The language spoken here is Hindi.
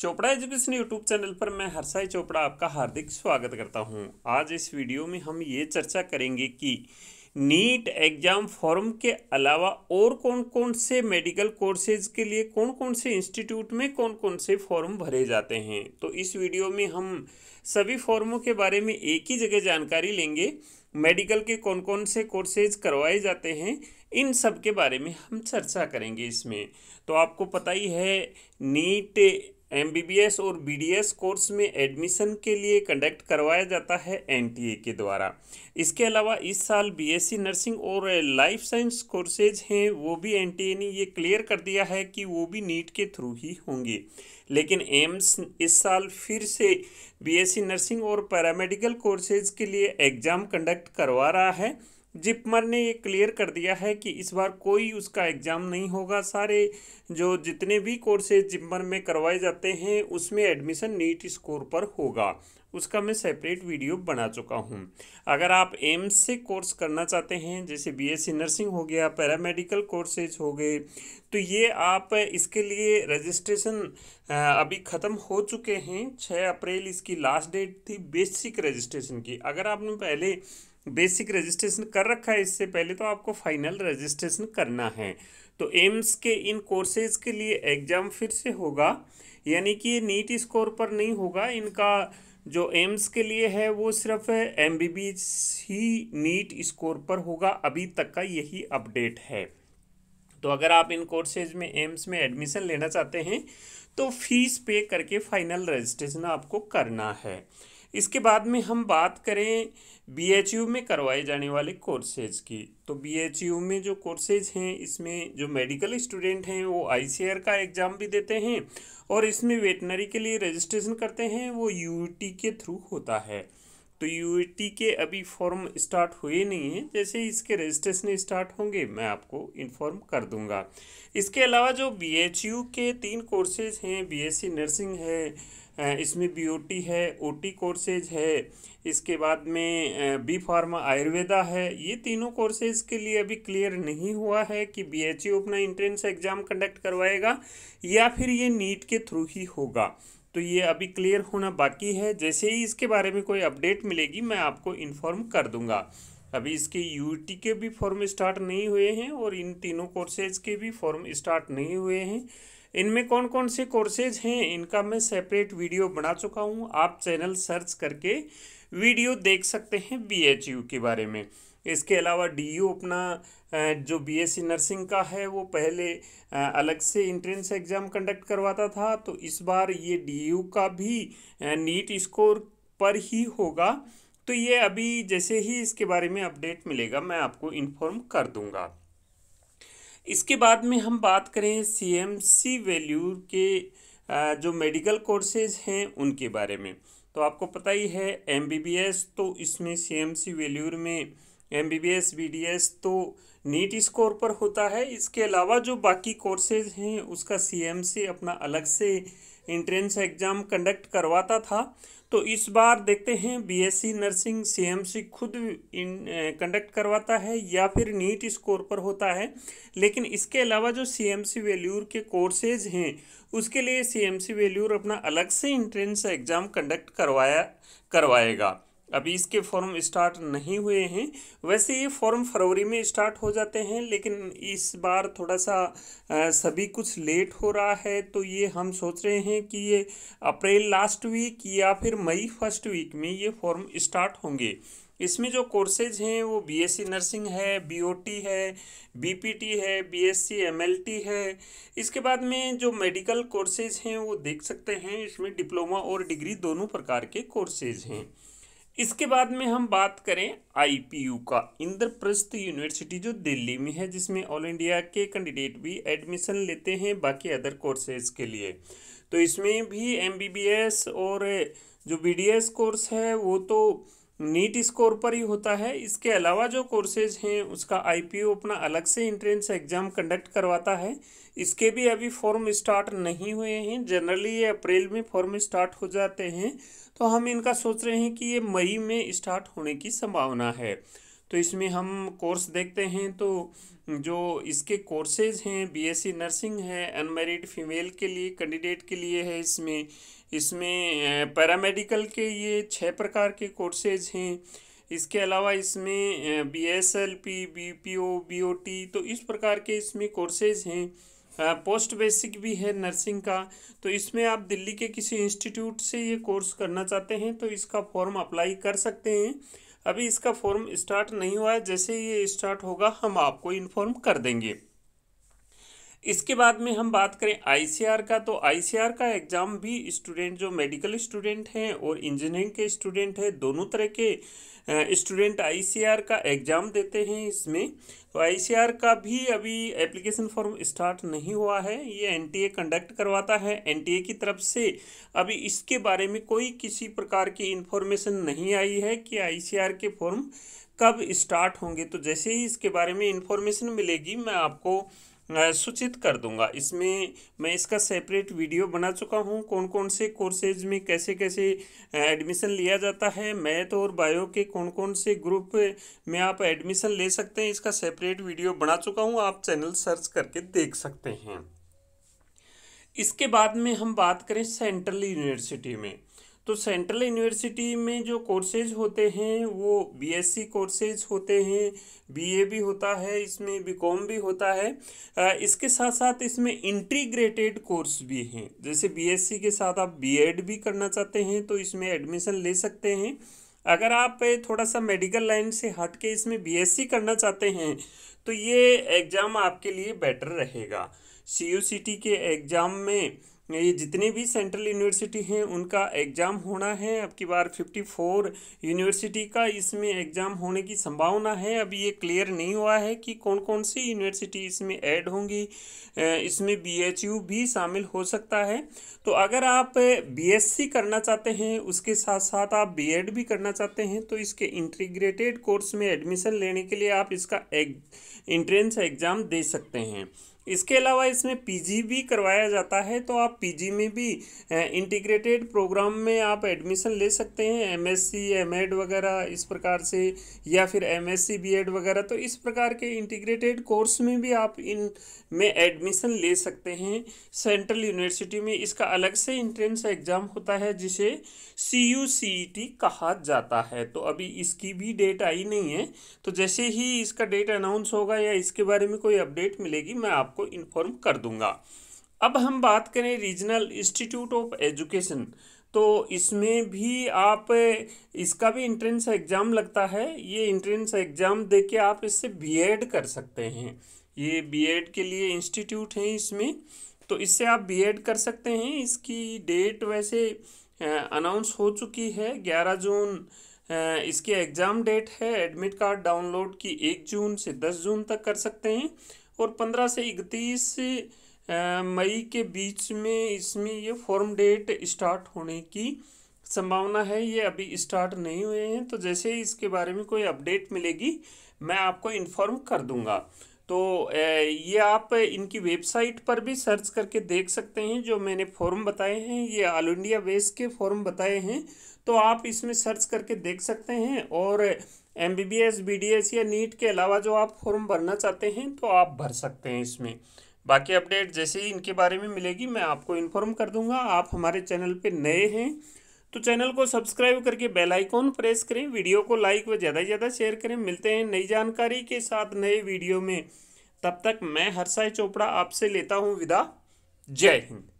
चोपड़ा एजुकेशन यूट्यूब चैनल पर मैं हर्षाई चोपड़ा आपका हार्दिक स्वागत करता हूं। आज इस वीडियो में हम ये चर्चा करेंगे कि नीट एग्ज़ाम फॉर्म के अलावा और कौन कौन से मेडिकल कोर्सेज के लिए कौन कौन से इंस्टीट्यूट में कौन कौन से फॉर्म भरे जाते हैं तो इस वीडियो में हम सभी फॉर्मों के बारे में एक ही जगह जानकारी लेंगे मेडिकल के कौन कौन से कोर्सेज करवाए जाते हैं इन सब के बारे में हम चर्चा करेंगे इसमें तो आपको पता ही है नीट एमबीबीएस और बीडीएस कोर्स में एडमिशन के लिए कंडक्ट करवाया जाता है एनटीए के द्वारा इसके अलावा इस साल बीएससी नर्सिंग और लाइफ साइंस कोर्सेज हैं वो भी एनटीए ने ये क्लियर कर दिया है कि वो भी नीट के थ्रू ही होंगे लेकिन एम्स इस साल फिर से बीएससी नर्सिंग और पैरामेडिकल कोर्सेज के लिए एग्ज़ाम कंडक्ट करवा रहा है जिपमर ने ये क्लियर कर दिया है कि इस बार कोई उसका एग्ज़ाम नहीं होगा सारे जो जितने भी कोर्सेज जिपमर में करवाए जाते हैं उसमें एडमिशन नीट स्कोर पर होगा उसका मैं सेपरेट वीडियो बना चुका हूँ अगर आप एम्स से कोर्स करना चाहते हैं जैसे बीएससी नर्सिंग हो गया पैरामेडिकल कोर्सेज हो गए तो ये आप इसके लिए रजिस्ट्रेशन अभी ख़त्म हो चुके हैं छः अप्रैल इसकी लास्ट डेट थी बेसिक रजिस्ट्रेशन की अगर आपने पहले बेसिक रजिस्ट्रेशन कर रखा है इससे पहले तो आपको फाइनल रजिस्ट्रेशन करना है तो एम्स के इन कोर्सेज के लिए एग्ज़ाम फिर से होगा यानी कि ये नीट स्कोर पर नहीं होगा इनका जो एम्स के लिए है वो सिर्फ एम ही नीट स्कोर पर होगा अभी तक का यही अपडेट है तो अगर आप इन कोर्सेज में एम्स में एडमिशन लेना चाहते हैं तो फीस पे करके फाइनल रजिस्ट्रेशन आपको करना है इसके बाद में हम बात करें बीएचयू में करवाए जाने वाले कोर्सेज की तो बीएचयू में जो कोर्सेज हैं इसमें जो मेडिकल स्टूडेंट हैं वो आई का एग्ज़ाम भी देते हैं और इसमें वेटनरी के लिए रजिस्ट्रेशन करते हैं वो यू के थ्रू होता है तो यू e के अभी फॉर्म स्टार्ट हुए नहीं हैं जैसे इसके रजिस्ट्रेशन स्टार्ट होंगे मैं आपको इन्फॉर्म कर दूंगा इसके अलावा जो यू के तीन कोर्सेज हैं सी नर्सिंग e है इसमें टी है टी कोर्सेज है इसके बाद में बी फार्मा आयुर्वेदा है ये तीनों कोर्सेज के लिए अभी क्लियर नहीं हुआ है कि बी अपना इंट्रेंस एग्ज़ाम कंडक्ट करवाएगा या फिर ये नीट के थ्रू ही होगा तो ये अभी क्लियर होना बाकी है जैसे ही इसके बारे में कोई अपडेट मिलेगी मैं आपको इन्फॉर्म कर दूंगा अभी इसके यू के भी फॉर्म स्टार्ट नहीं हुए हैं और इन तीनों कोर्सेज के भी फॉर्म स्टार्ट नहीं हुए हैं इनमें कौन कौन से कोर्सेज हैं इनका मैं सेपरेट वीडियो बना चुका हूँ आप चैनल सर्च करके वीडियो देख सकते हैं बी के बारे में इसके अलावा डी अपना जो बीएससी नर्सिंग का है वो पहले अलग से इंट्रेंस एग्ज़ाम कंडक्ट करवाता था तो इस बार ये डी का भी नीट स्कोर पर ही होगा तो ये अभी जैसे ही इसके बारे में अपडेट मिलेगा मैं आपको इन्फॉर्म कर दूंगा इसके बाद में हम बात करें सीएमसी वैल्यू के जो मेडिकल कोर्सेज हैं उनके बारे में तो आपको पता ही है एमबीबीएस तो इसमें सीएमसी वैल्यूर में M B B S B D S तो नीट स्कोर पर होता है इसके अलावा जो बाकी कोर्सेज हैं उसका सी एम सी अपना अलग से इंट्रेंस एग्ज़ाम कंडक्ट करवाता था तो इस बार देखते हैं B S C nursing C M C खुद इन कंडक्ट eh, करवाता है या फिर नीट स्कोर पर होता है लेकिन इसके अलावा जो सी एम सी वेल्यूर के कोर्सेज हैं उसके लिए सी एम सी वेल्यूर अपना अलग से इंट्रेंस एग्ज़ाम कंडक्ट करवाया करवाएगा अभी इसके फॉर्म स्टार्ट नहीं हुए हैं वैसे ये फॉर्म फरवरी में स्टार्ट हो जाते हैं लेकिन इस बार थोड़ा सा आ, सभी कुछ लेट हो रहा है तो ये हम सोच रहे हैं कि ये अप्रैल लास्ट वीक या फिर मई फर्स्ट वीक में ये फॉर्म स्टार्ट होंगे इसमें जो कोर्सेज हैं वो बीएससी नर्सिंग है बीओटी है बीपीटी है बीएससी एमएलटी है इसके बाद में जो मेडिकल कोर्सेज हैं वो देख सकते हैं इसमें डिप्लोमा और डिग्री दोनों प्रकार के कोर्सेज हैं इसके बाद में हम बात करें आईपीयू का इंद्रप्रस्थ यूनिवर्सिटी जो दिल्ली में है जिसमें ऑल इंडिया के कैंडिडेट भी एडमिशन लेते हैं बाकी अदर कोर्सेज के लिए तो इसमें भी एमबीबीएस और जो बीडीएस कोर्स है वो तो नीट स्कोर पर ही होता है इसके अलावा जो कोर्सेज हैं उसका आईपीओ अपना अलग से इंट्रेंस एग्ज़ाम कंडक्ट करवाता है इसके भी अभी फॉर्म स्टार्ट नहीं हुए हैं जनरली ये अप्रैल में फॉर्म स्टार्ट हो जाते हैं तो हम इनका सोच रहे हैं कि ये मई में स्टार्ट होने की संभावना है तो इसमें हम कोर्स देखते हैं तो जो इसके कोर्सेज हैं बीएससी नर्सिंग है अनमेरिड फीमेल के लिए कैंडिडेट के लिए है इसमें इसमें पैरामेडिकल के ये छः प्रकार के कोर्सेज हैं इसके अलावा इसमें B S L P B P O B O T तो इस प्रकार के इसमें कोर्सेज हैं पोस्ट बेसिक भी है नर्सिंग का तो इसमें आप दिल्ली के किसी इंस्टीट्यूट से ये कोर्स करना चाहते हैं तो इसका फॉर्म अप्लाई कर सकते हैं अभी इसका फॉर्म स्टार्ट नहीं हुआ है जैसे ये स्टार्ट होगा हम आपको इन्फॉर्म कर देंगे इसके बाद में हम बात करें आईसीआर का तो आईसीआर का एग्ज़ाम भी स्टूडेंट जो मेडिकल स्टूडेंट हैं और इंजीनियरिंग के स्टूडेंट हैं दोनों तरह के स्टूडेंट आईसीआर का एग्ज़ाम देते हैं इसमें तो आईसीआर का भी अभी एप्लीकेशन फॉर्म स्टार्ट नहीं हुआ है ये एनटीए कंडक्ट करवाता है एनटीए की तरफ से अभी इसके बारे में कोई किसी प्रकार की इन्फॉर्मेशन नहीं आई है कि आई के फॉर्म कब स्टार्ट होंगे तो जैसे ही इसके बारे में इन्फॉर्मेशन मिलेगी मैं आपको सूचित कर दूंगा इसमें मैं इसका सेपरेट वीडियो बना चुका हूँ कौन कौन से कोर्सेज में कैसे कैसे एडमिशन लिया जाता है मैथ और बायो के कौन कौन से ग्रुप में आप एडमिशन ले सकते हैं इसका सेपरेट वीडियो बना चुका हूँ आप चैनल सर्च करके देख सकते हैं इसके बाद में हम बात करें सेंट्रल यूनिवर्सिटी में तो सेंट्रल यूनिवर्सिटी में जो कोर्सेज होते हैं वो बीएससी कोर्सेज होते हैं बीए भी होता है इसमें बीकॉम भी होता है इसके साथ साथ इसमें इंटीग्रेटेड कोर्स भी हैं जैसे बीएससी के साथ आप बीएड भी करना चाहते हैं तो इसमें एडमिशन ले सकते हैं अगर आप थोड़ा सा मेडिकल लाइन से हट के इसमें बी करना चाहते हैं तो ये एग्ज़ाम आपके लिए बेटर रहेगा सी के एग्ज़ाम में ये जितनी भी सेंट्रल यूनिवर्सिटी हैं उनका एग्ज़ाम होना है अब की बार फिफ्टी फोर यूनिवर्सिटी का इसमें एग्ज़ाम होने की संभावना है अभी ये क्लियर नहीं हुआ है कि कौन कौन सी यूनिवर्सिटी इसमें ऐड होंगी इसमें बीएचयू भी शामिल हो सकता है तो अगर आप बीएससी करना चाहते हैं उसके साथ साथ आप बी भी करना चाहते हैं तो इसके इंटीग्रेटेड कोर्स में एडमिशन लेने के लिए आप इसका एंट्रेंस इंट्रेंस एग्ज़ाम दे सकते हैं इसके अलावा इसमें पीजी भी करवाया जाता है तो आप पीजी में भी इंटीग्रेटेड प्रोग्राम में आप एडमिशन ले सकते हैं एमएससी एमएड वगैरह इस प्रकार से या फिर एमएससी बीएड वगैरह तो इस प्रकार के इंटीग्रेटेड कोर्स में भी आप इन में एडमिशन ले सकते हैं सेंट्रल यूनिवर्सिटी में इसका अलग से इंट्रेंस एग्ज़ाम होता है जिसे सी यू सी टी कहा जाता है तो अभी इसकी भी डेट आई नहीं है तो जैसे ही इसका डेट अनाउंस होगा या इसके बारे में कोई अपडेट मिलेगी मैं आप आपको इन्फॉर्म कर दूंगा अब हम बात करें रीजनल इंस्टीट्यूट ऑफ एजुकेशन तो इसमें भी आप इसका भी इंट्रेंस एग्ज़ाम लगता है ये इंट्रेंस एग्ज़ाम दे के आप इससे बीएड कर सकते हैं ये बीएड के लिए इंस्टीट्यूट हैं इसमें तो इससे आप बीएड कर सकते हैं इसकी डेट वैसे अनाउंस हो चुकी है ग्यारह जून इसकी एग्ज़ाम डेट है एडमिट कार्ड डाउनलोड की एक जून से दस जून तक कर सकते हैं और पंद्रह से इकतीस मई के बीच में इसमें ये फॉर्म डेट स्टार्ट होने की संभावना है ये अभी स्टार्ट नहीं हुए हैं तो जैसे ही इसके बारे में कोई अपडेट मिलेगी मैं आपको इन्फॉर्म कर दूंगा तो ये आप इनकी वेबसाइट पर भी सर्च करके देख सकते हैं जो मैंने फॉर्म बताए हैं ये ऑल इंडिया बेस के फॉर्म बताए हैं तो आप इसमें सर्च करके देख सकते हैं और M B B S B D S या नीट के अलावा जो आप फॉर्म भरना चाहते हैं तो आप भर सकते हैं इसमें बाकी अपडेट जैसे ही इनके बारे में मिलेगी मैं आपको इन्फॉर्म कर दूंगा आप हमारे चैनल पे नए हैं तो चैनल को सब्सक्राइब करके बेल आइकॉन प्रेस करें वीडियो को लाइक व ज़्यादा से ज़्यादा शेयर करें मिलते हैं नई जानकारी के साथ नए वीडियो में तब तक मैं हर्षाय चोपड़ा आपसे लेता हूँ विदा जय हिंद